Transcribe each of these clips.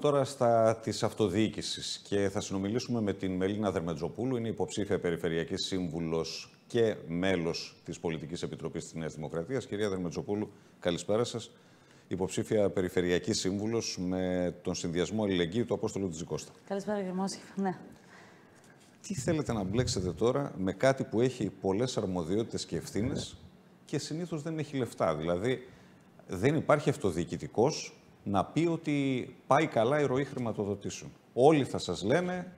Τώρα στα της αυτοδιοίκησης και θα συνομιλήσουμε με την Μελίνα Δερμετζοπούλου, είναι υποψήφια περιφερειακής σύμβουλος και μέλος της Πολιτικής Επιτροπής της Νέας Δημοκρατίας. Κυρία Δερμετζοπούλου, καλησπέρα σας. Υποψήφια περιφερειακής σύμβουλος με τον συνδυασμό αλληλεγγύη του Απόστολου Τζικώστα. Καλησπέρα, κύριε Ναι. Τι θέλετε να μπλέξετε τώρα με κάτι που έχει πολλές αρμοδιότητες και ευθύνες ναι. και συνήθως δεν έχει λεφτά. Δηλαδή δεν υπάρχει αυτοδιοικητικός να πει ότι πάει καλά η ροή χρηματοδοτήσεων. Όλοι θα σας λένε,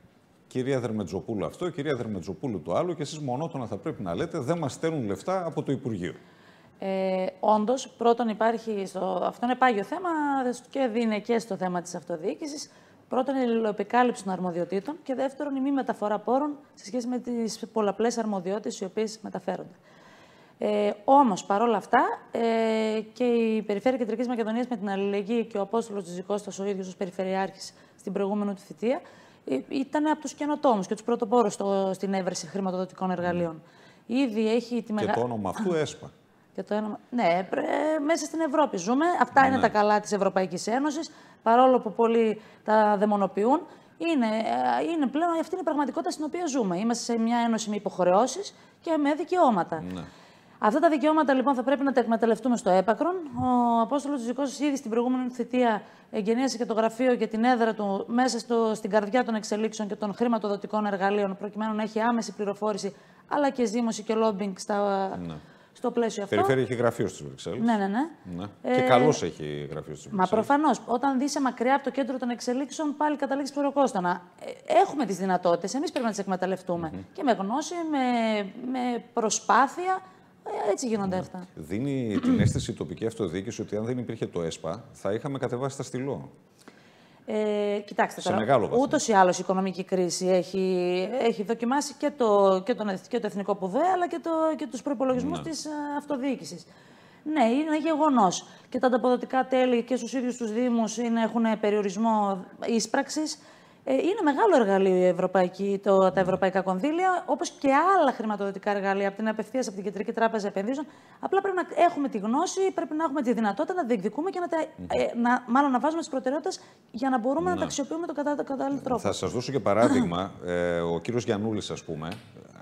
κυρία Δερμετζοπούλου αυτό, κυρία Δερμετζοπούλου το άλλο και εσείς μονότονα θα πρέπει να λέτε δεν μας στέλνουν λεφτά από το Υπουργείο. Ε, Όντως, πρώτον υπάρχει, στο, αυτό είναι πάγιο θέμα και δίνει και στο θέμα της αυτοδιοίκησης, Πρώτον, η αλληλοεπικάλυψη των αρμοδιοτήτων και δεύτερον, η μη μεταφορά πόρων σε σχέση με τις πολλαπλές αρμοδιότητες οι οποίες μεταφέρονται. Ε, Όμως, παρόλα αυτά, ε, και η Περιφέρεια Κεντρικής Μακεδονίας με την αλληλεγγύη και ο Απόστολος Δικό ο ίδιος ως Περιφερειάρχης στην προηγούμενη του θητεία, ε, ήταν από τους καινοτόμους και τους πρωτοπόρους στην έβρεση χρηματοδοτικών εργαλείων. Ναι. Ήδη έχει τη μεγάλη. Και το όνομα αυτού ΕΣΠΑ. και το όνομα... Ναι, μέσα στην Ευρώπη ζούμε. Αυτά ναι, είναι ναι. τα καλά της Ευρωπαϊκής Ένωσης. Παρόλο που πολλοί τα δαιμονοποιούν, είναι, ε, είναι πλέον αυτή είναι η πραγματικότητα στην οποία ζούμε. Είμαστε σε μια ένωση με υποχρεώσεις και με δικαιώματα. Ναι. Αυτά τα δικαιώματα λοιπόν θα πρέπει να τα εκμεταλλευτούμε στο έπακρον. Ο Απόστολος Τζικό ήδη στην προηγούμενη θητεία εγγενίασε και το γραφείο και την έδρα του μέσα στο, στην καρδιά των εξελίξεων και των χρηματοδοτικών εργαλείων, προκειμένου να έχει άμεση πληροφόρηση αλλά και ζήμωση και λόμπινγκ στα, ναι. στο πλαίσιο αυτό. Η περιφέρεια έχει γραφείο στις Βρυξέλλες. Ναι, ναι, ναι, ναι. Ε, και καλώς έχει γραφείο στις Βρυξέλλε. Μα προφανώς. Όταν είσαι μακριά από το κέντρο των εξελίξεων, πάλι καταλήγεις πληροκόστονα. Ε, έχουμε τις δυνατότητες, εμείς πρέπει να τις εκμεταλλευτούμε. Mm -hmm. Και με γνώση, με, με προσπάθεια ε, έτσι γίνονται αυτά. Δίνει την αίσθηση η τοπική αυτοδιοίκηση ότι αν δεν υπήρχε το ΕΣΠΑ θα είχαμε κατεβάσει τα στυλό. Ε, κοιτάξτε τώρα, Ούτως ή άλλως η αλλως η κρίση έχει, έχει δοκιμάσει και το, και, τον, και το εθνικό πουδέ, αλλά και, το, και τους προπολογισμού ναι. της ε, αυτοδιοίκησης. Ναι, είναι γεγονός. Και τα ανταποδοτικά τέλη και στους ίδιους τους Δήμους έχουν περιορισμό ίσπραξης. Ε, είναι μεγάλο εργαλείο η Ευρωπαϊκή, το, τα ευρωπαϊκά κονδύλια, όπως και άλλα χρηματοδοτικά εργαλεία από την απευθείας από την Κεντρική Τράπεζα Επενδύσεων. Απλά πρέπει να έχουμε τη γνώση, πρέπει να έχουμε τη δυνατότητα να διεκδικούμε και να, τα, ε, να, μάλλον να βάζουμε τις προτεραιότητες για να μπορούμε να, να τα αξιοποιούμε τον κατάλληλο τρόπο. Θα σας δώσω και παράδειγμα. Ε, ο κύριος Γιανούλης, ας πούμε,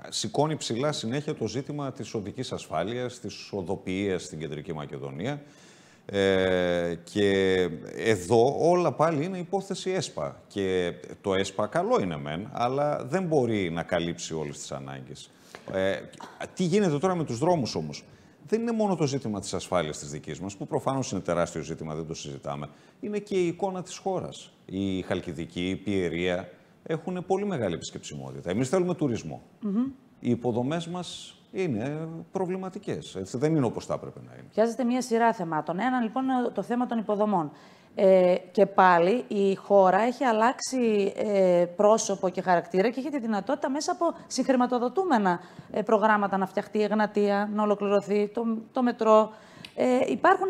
σηκώνει ψηλά συνέχεια το ζήτημα της οδικής ασφάλειας, της οδοποιίας στην Κεντρική Μακεδονία. Ε, και εδώ όλα πάλι είναι υπόθεση ΕΣΠΑ. Και το ΕΣΠΑ καλό είναι μεν, αλλά δεν μπορεί να καλύψει όλες τις ανάγκες. Ε, τι γίνεται τώρα με τους δρόμους όμως. Δεν είναι μόνο το ζήτημα της ασφάλειας της δικής μας, που προφανώς είναι τεράστιο ζήτημα, δεν το συζητάμε. Είναι και η εικόνα της χώρας. Η Χαλκιδική, η Πιερία έχουν πολύ μεγάλη επισκεψιμότητα. Εμείς θέλουμε τουρισμό. Οι υποδομές μας είναι προβληματικές. Δεν είναι όπως θα έπρεπε να είναι. Χρειάζεται μία σειρά θεμάτων. Ένα λοιπόν είναι το θέμα των υποδομών. Ε, και πάλι η χώρα έχει αλλάξει ε, πρόσωπο και χαρακτήρα και έχει τη δυνατότητα μέσα από συγχρηματοδοτούμενα ε, προγράμματα να φτιαχτεί η Εγνατία, να ολοκληρωθεί το, το μετρό. Ε, υπάρχουν,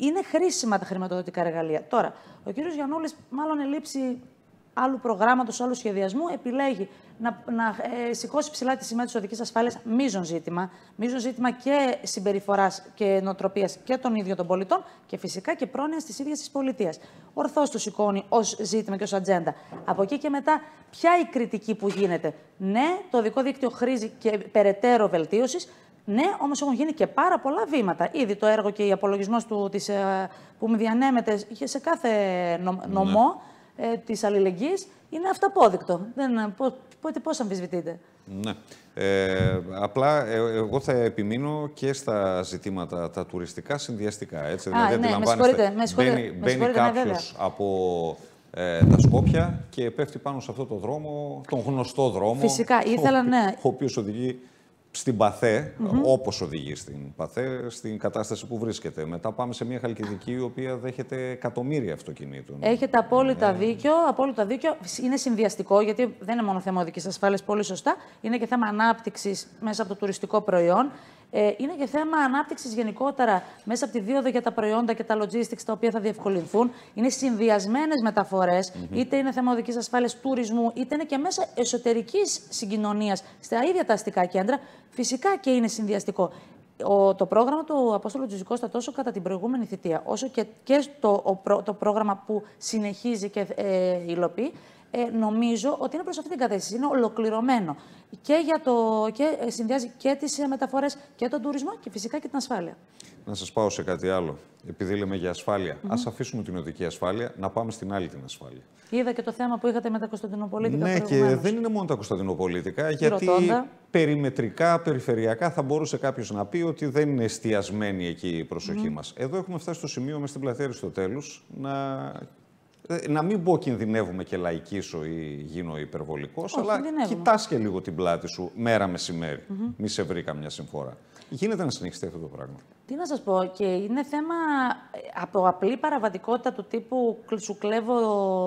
είναι χρήσιμα τα χρηματοδοτικά εργαλεία. Τώρα, ο κύριος Γιαννούλης μάλλον ελείψει άλλου προγράμματος, άλλου σχεδιασμού, επιλέγει να, να ε, σηκώσει ψηλά τη σημαία της οδικής ασφάλειας, μείζον ζήτημα. Μείζον ζήτημα και συμπεριφοράς και νοοτροπίας και των ίδιων των πολιτών και φυσικά και πρόνοιας της ίδιας της πολιτείας. Ορθώς το σηκώνει ως ζήτημα και ως ατζέντα. Από εκεί και μετά, ποια η κριτική που γίνεται. Ναι, το δικό δίκτυο χρήζει και περαιτέρω βελτίωσης, ναι, όμως έχουν γίνει και πάρα πολλά βήματα. Ήδη το έργο και η απολογισμός ε, που διανέμεται σε κάθε νομό. Ναι ε, της αλληλεγγύης είναι αυταπόδεικτο. Δεν, ε, πώ πώς αμφισβητείτε. Ναι. Ε, απλά ε, εγώ θα επιμείνω και στα ζητήματα τα τουριστικά συνδυαστικά. Έτσι, Α, δηλαδή, ναι, με μπαίνει ναι, κάποιος από ε, τα Σκόπια και πέφτει πάνω σε αυτό το δρόμο, τον γνωστό δρόμο. Φυσικά, ήθελα, ο, ναι. Ο οποίος οδηγεί στην παθέ, mm όπως οδηγεί στην παθέ, στην κατάσταση που βρίσκεται. Μετά πάμε σε μια χαλκιδική η οποία δέχεται εκατομμύρια αυτοκινήτων. Έχετε απόλυτα, ναι. δίκιο, απόλυτα δίκιο. Είναι συνδυαστικό, γιατί δεν είναι μόνο θέμα οδικής ασφάλειας πολύ σωστά. Είναι και θέμα ανάπτυξης μέσα από το τουριστικό προϊόν ε, είναι και θέμα ανάπτυξης γενικότερα μέσα από τη δίωδο για τα προϊόντα και τα logistics τα οποία θα διευκολυνθούν. Είναι συνδυασμένες μεταφορές, είτε είναι θέμα οδικής ασφάλειας τουρισμού, είτε είναι και μέσα εσωτερικής συγκοινωνίας στα ίδια τα αστικά κέντρα. Φυσικά και είναι συνδυαστικό. Ο, το πρόγραμμα του Απόστολου Τζουζικώστα τόσο κατά την προηγούμενη θητεία, όσο και, και το, το πρόγραμμα που συνεχίζει και ε, υλοποιεί, ε, νομίζω ότι είναι προς αυτή την κατεύθυνση. Είναι ολοκληρωμένο. Και, για το, και ε, συνδυάζει και τις ε, μεταφορές και τον τουρισμό και φυσικά και την ασφάλεια. Να σας πάω σε κάτι άλλο. Επειδή λέμε για ασφάλεια, mm -hmm. ας αφήσουμε την οδική ασφάλεια να πάμε στην άλλη την ασφάλεια. Είδα και το θέμα που είχατε με τα Κωνσταντινοπολίτικα. Ναι, και δεν είναι μόνο τα Κωνσταντινοπολίτικα, γιατί περιμετρικά, περιφερειακά θα μπορούσε κάποιος να πει ότι δεν είναι εστιασμένη εκεί η προσοχή mm μας. Εδώ έχουμε φτάσει στο σημείο μες στην πλατεία Αριστοτέλους να ε, να μην πω κινδυνεύουμε και λαϊκίσω ή γίνω υπερβολικός, αλλά κοιτάς και λίγο την πλάτη σου μέρα μεσημέρι. Mm-hmm. Μη σε βρει καμιά συμφορά. Γίνεται να συνεχιστεί αυτό το πράγμα. Τι να σας πω, και είναι θέμα ε, από απλή παραβατικότητα του τύπου σου κλέβω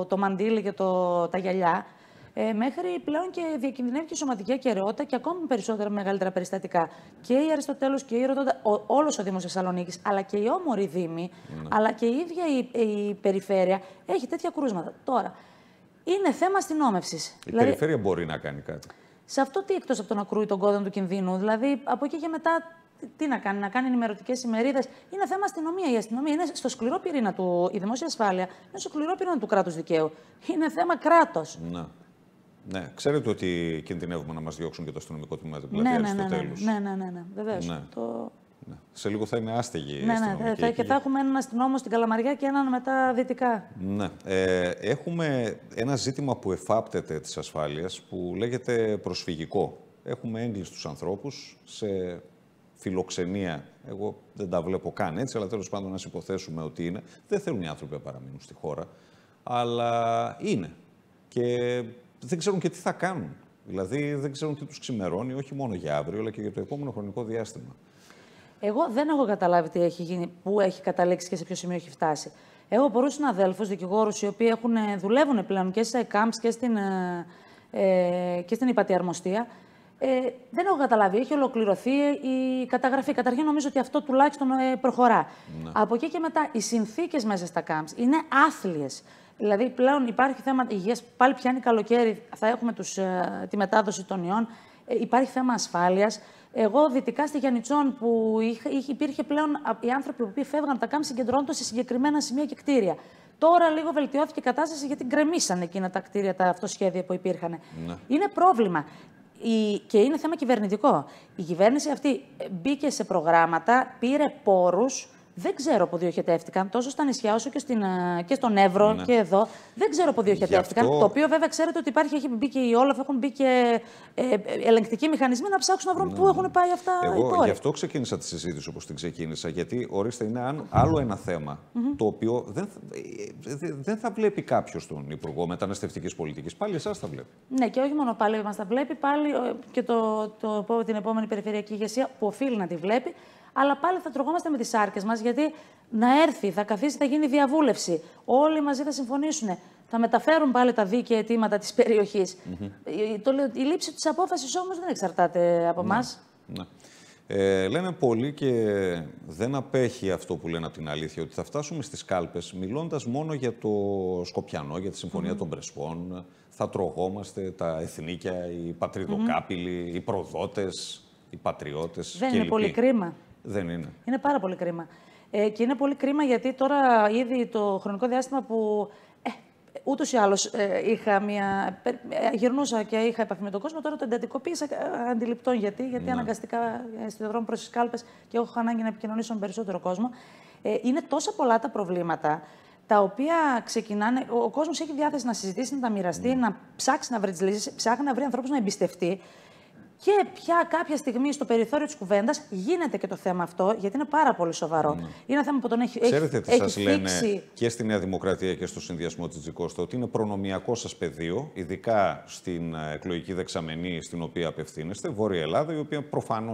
το μαντίλι και το, τα γυαλιά ε, μέχρι πλέον και διακινδυνεύει και η σωματική ακαιρεότητα και ακόμη περισσότερα μεγαλύτερα περιστατικά. Και η Αριστοτέλος και η Ρωτώντα, όλος ο Δήμος Θεσσαλονίκης, αλλά και η όμορφη Δήμη, ναι. αλλά και η ίδια η, περιφέρεια έχει τέτοια κρούσματα. Τώρα, είναι θέμα αστυνόμευσης. Η δηλαδή, περιφέρεια μπορεί να κάνει κάτι. Σε αυτό τι εκτός από το να κρούει τον κόδωνα του κινδύνου, δηλαδή από εκεί και μετά τι να κάνει, να κάνει ενημερωτικές ημερίδες. Είναι θέμα αστυνομία. Η αστυνομία είναι στο σκληρό πυρήνα του. Η δημόσια ασφάλεια στο σκληρό πυρήνα του κράτους δικαίου. Είναι θέμα κράτος. Ναι. Ναι, ξέρετε ότι κινδυνεύουμε να μας διώξουν και το αστυνομικό τμήμα την ναι, πλατεία ναι, στο ναι, ναι, τέλος. Ναι, ναι, ναι, ναι, βεβαίως. Ναι. Το... Ναι. Σε λίγο θα είναι άστεγη η ναι, ναι, και, και θα έχουμε έναν αστυνόμο στην Καλαμαριά και έναν μετά δυτικά. Ναι. Ε, έχουμε ένα ζήτημα που εφάπτεται της ασφάλειας που λέγεται προσφυγικό. Έχουμε έγκλειστου ανθρώπους σε φιλοξενία. Εγώ δεν τα βλέπω καν έτσι, αλλά τέλος πάντων να υποθέσουμε ότι είναι. Δεν θέλουν οι άνθρωποι να παραμείνουν στη χώρα, αλλά είναι. Και δεν ξέρουν και τι θα κάνουν. Δηλαδή δεν ξέρουν τι τους ξημερώνει, όχι μόνο για αύριο, αλλά και για το επόμενο χρονικό διάστημα. Εγώ δεν έχω καταλάβει τι έχει γίνει, πού έχει καταλήξει και σε ποιο σημείο έχει φτάσει. Έχω πολλούς συναδέλφους, δικηγόρους, οι οποίοι έχουν, ε, δουλεύουν πλέον και σε camps και στην, ε, ε, και στην υπατιαρμοστία. Ε, δεν έχω καταλάβει. Έχει ολοκληρωθεί η καταγραφή. Καταρχήν νομίζω ότι αυτό τουλάχιστον ε, προχωρά. Ναι. Από εκεί και μετά, οι συνθήκες μέσα στα camps είναι άθλιες. Δηλαδή πλέον υπάρχει θέμα υγείας, πάλι πιάνει καλοκαίρι, θα έχουμε τους, ε, τη μετάδοση των ιών. Ε, υπάρχει θέμα ασφάλειας. Εγώ δυτικά στη Γιανιτσόν που υπήρχε πλέον οι άνθρωποι που φεύγαν τα κάμψη συγκεντρώνονταν σε συγκεκριμένα σημεία και κτίρια. Τώρα λίγο βελτιώθηκε η κατάσταση γιατί γκρεμίσαν εκείνα τα κτίρια, τα αυτοσχέδια που υπήρχαν. Ναι. Είναι πρόβλημα. Η... Και είναι θέμα κυβερνητικό. Η κυβέρνηση αυτή ε, μπήκε σε προγράμματα, πήρε πόρους. Δεν ξέρω που διοχετεύτηκαν τόσο στα νησιά όσο και, στην, ε, και στον Εύρο ναι. και εδώ. Δεν ξέρω που διοχετεύτηκαν. Αυτό... Το οποίο βέβαια ξέρετε ότι υπάρχει, έχει μπει και η Όλαφ, έχουν μπει και ε, ε ελεγκτικοί μηχανισμοί να ψάξουν να βρουν ναι, πού ναι, έχουν πάει αυτά Εγώ, οι πόροι. Γι' αυτό ξεκίνησα τη συζήτηση όπως την ξεκίνησα. Γιατί ορίστε, είναι άλλο ένα θέμα το οποίο δεν, ε, δεν θα βλέπει κάποιος τον Υπουργό Μεταναστευτικής Πολιτικής. Πάλι εσάς θα βλέπει. Ναι, και όχι μόνο πάλι μας τα βλέπει, πάλι και το, το, την επόμενη περιφερειακή ηγεσία που οφείλει να τη βλέπει αλλά πάλι θα τρογόμαστε με τις άρκε μας, γιατί να έρθει, θα καθίσει, θα γίνει διαβούλευση. Όλοι μαζί θα συμφωνήσουν. Θα μεταφέρουν πάλι τα δίκαια αιτήματα της περιοχής. Mm -hmm. Η λήψη της απόφασης όμως δεν εξαρτάται από εμά. Ναι, ναι. Ε, λένε πολύ και δεν απέχει αυτό που λένε από την αλήθεια, ότι θα φτάσουμε στις κάλπες μιλώντας μόνο για το Σκοπιανό, για τη Συμφωνία mm -hmm. των Πρεσπών, θα τρογόμαστε τα εθνίκια, οι πατριδοκάπηλοι, οι προδότες, οι πατριώτες Δεν είναι πολύ κρίμα. Δεν είναι. Είναι πάρα πολύ κρίμα. Ε, και είναι πολύ κρίμα γιατί τώρα ήδη το χρονικό διάστημα που ε, ούτως ή άλλως ε, μια. Ε, ε, γυρνούσα και είχα επαφή με τον κόσμο, τώρα το εντατικοποίησα ε, αντιληπτών. Γιατί, γιατί ναι. αναγκαστικά εστιαδρόμουν προς τις κάλπες και έχω ανάγκη να επικοινωνήσω με περισσότερο κόσμο. Ε, είναι τόσα πολλά τα προβλήματα τα οποία ξεκινάνε. Ο κόσμος έχει διάθεση να συζητήσει, να τα μοιραστεί, ναι. να ψάξει να βρει τις λύσεις, ψάχνει να βρει ανθρώπους να εμπιστευτεί. Και πια κάποια στιγμή στο περιθώριο της κουβέντας γίνεται και το θέμα αυτό, γιατί είναι πάρα πολύ σοβαρό. Ναι. Είναι ένα θέμα που τον έχει Ξέρετε τι σας λένε και στη Νέα Δημοκρατία και στο συνδυασμό της Τζικώστα, ότι είναι προνομιακό σας πεδίο, ειδικά στην ε, εκλογική δεξαμενή στην οποία απευθύνεστε, Βόρεια Ελλάδα, η οποία προφανώς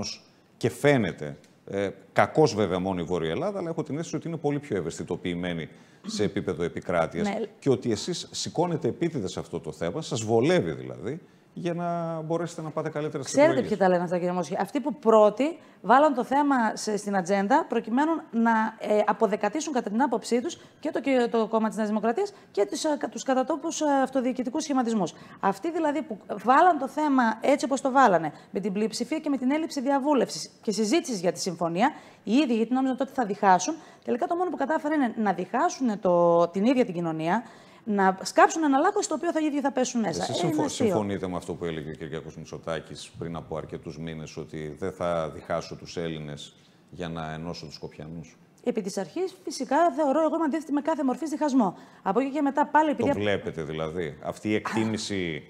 και φαίνεται. Ε, Κακώς βέβαια μόνο η Βόρεια Ελλάδα, αλλά έχω την αίσθηση ότι είναι πολύ πιο ευαισθητοποιημένη σε επίπεδο επικράτειας. Ναι. Και ότι εσείς σηκώνετε επίτηδες αυτό το θέμα, σας βολεύει δηλαδή, για να μπορέσετε να πάτε καλύτερα στην Ξέρετε ποιοι τα λένε αυτά, κύριε Μόσχη. Αυτοί που πρώτοι βάλαν το θέμα στην ατζέντα προκειμένου να ε, αποδεκατήσουν κατά την άποψή τους και το, το κόμμα της Νέας Δημοκρατίας και ε, τους κατατόπους ε, αυτοδιοικητικούς σχηματισμούς. Αυτοί δηλαδή που βάλαν το θέμα έτσι όπως το βάλανε, με την πλειοψηφία και με την έλλειψη διαβούλευσης και συζήτησης για τη συμφωνία, οι ίδιοι γιατί νόμιζαν ότι θα διχάσουν. Τελικά το μόνο που κατάφεραν είναι να διχάσουν το, την ίδια την κοινωνία, να σκάψουν ένα λάκκο στο οποίο θα οι ίδιοι θα πέσουν μέσα. Εσείς ε, συμφωνείτε με αυτό που έλεγε ο Κυριακός Μητσοτάκης πριν από αρκετούς μήνες ότι δεν θα διχάσω τους Έλληνες για να ενώσω τους Σκοπιανούς. Επί της αρχής, φυσικά θεωρώ εγώ είμαι αντίθετη με κάθε μορφή διχασμό. Από εκεί και μετά πάλι. Επειδή... Το βλέπετε δηλαδή. Αυτή η εκτίμηση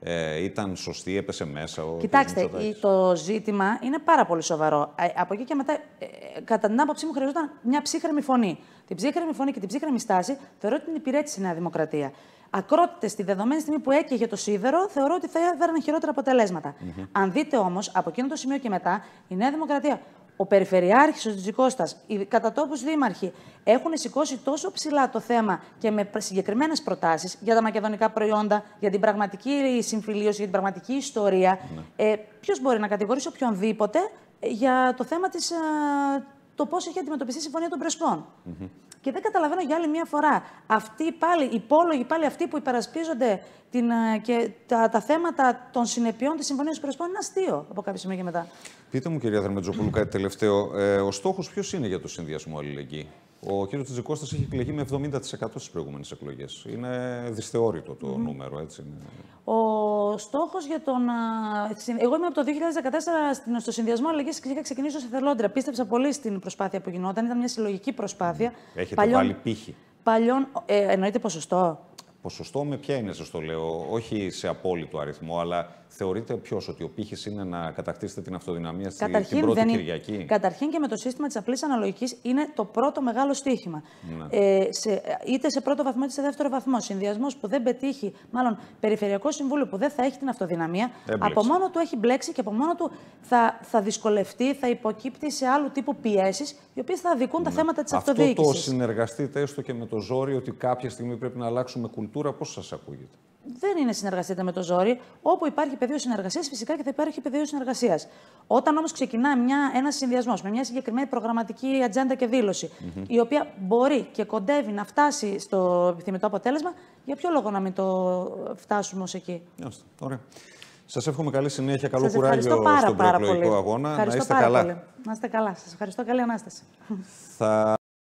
ε, ήταν σωστή, έπεσε μέσα. Ο Κοιτάξτε, το ζήτημα είναι πάρα πολύ σοβαρό. Ε, από εκεί και μετά, ε, ε, κατά την άποψή μου, χρειαζόταν μια ψύχρεμη φωνή την ψύχρεμη φωνή και την ψύχρεμη στάση, θεωρώ ότι την υπηρέτησε η Νέα Δημοκρατία. Ακρότητες στη δεδομένη στιγμή που έκαιγε το σίδερο, θεωρώ ότι θα έφεραν χειρότερα Αν δείτε όμως, από εκείνο το σημείο και μετά, η Νέα Δημοκρατία ο Περιφερειάρχη, ο Τζικώστα, οι κατατόπους δήμαρχοι έχουν σηκώσει τόσο ψηλά το θέμα και με συγκεκριμένες προτάσεις για τα μακεδονικά προϊόντα, για την πραγματική συμφιλίωση, για την πραγματική ιστορία. Ναι. Ε, Ποιος μπορεί να κατηγορήσει οποιονδήποτε για το θέμα της το πώς έχει αντιμετωπιστεί η Συμφωνία των πρεσπων Και δεν καταλαβαίνω για άλλη μια φορά. Αυτοί πάλι, οι υπόλογοι πάλι αυτοί που υπερασπίζονται την, ε, και τα, τα θέματα των συνεπειών της Συμφωνίας του Πρεσπών είναι αστείο από κάποια σημεία και μετά. Πείτε μου, κυρία Δερμετζοπούλου, κάτι τελευταίο. Ε, ο στόχος ποιος είναι για το συνδυασμό αλληλεγγύη. Ο κ. Τζικώστας έχει εκλεγεί με 70% στις προηγούμενες εκλογές. Είναι δυσθεώρητο το νούμερο, έτσι. Είναι. Ο στόχος για τον. Εγώ είμαι από το 2014 στο συνδυασμό αλλαγής και είχα ξεκινήσει ως εθελόντρια. Πίστεψα πολύ στην προσπάθεια που γινόταν. Ήταν μια συλλογική προσπάθεια. Έχετε παλιών... βάλει πύχη. Παλιών... Ε, εννοείται ποσοστό. Ποσοστό με ποια είναι, σας το λέω. Όχι σε απόλυτο αριθμό, αλλά Θεωρείτε ποιος ότι ο πύχης είναι να κατακτήσετε την αυτοδυναμία στην πρώτη δεν... Κυριακή. Καταρχήν και με το σύστημα της απλής αναλογικής είναι το πρώτο μεγάλο στοίχημα. Ναι. Ε, είτε σε πρώτο βαθμό είτε σε δεύτερο βαθμό. Συνδυασμός που δεν πετύχει, μάλλον περιφερειακό συμβούλιο που δεν θα έχει την αυτοδυναμία, Έμπλεξε. από μόνο του έχει μπλέξει και από μόνο του θα, θα δυσκολευτεί, θα υποκύπτει σε άλλου τύπου πιέσεις, οι οποίες θα δικούν τα ναι. θέματα της αυτοδιοίκηση. Αυτό το συνεργαστείτε έστω και με το ζόρι ότι κάποια στιγμή πρέπει να αλλάξουμε κουλτούρα, πώς σας ακούγεται δεν είναι συνεργαστείτε με το ζόρι. Όπου υπάρχει πεδίο συνεργασίας, φυσικά και θα υπάρχει πεδίο συνεργασίας. Όταν όμως ξεκινά ένας συνδυασμός με μια συγκεκριμένη προγραμματική ατζέντα και δηλωση η οποία μπορεί και κοντεύει να φτάσει στο επιθυμητό αποτέλεσμα, για ποιο λόγο να μην το φτάσουμε ως εκεί. Ναι, ωραία. Σας εύχομαι καλή συνέχεια, καλό σας κουράγιο πάρα, στον προεκλογικό αγώνα. Ευχαριστώ να είστε καλά. Πολύ. Να είστε καλά. Σας ευχαριστώ. Καλή ανάσταση. Θα...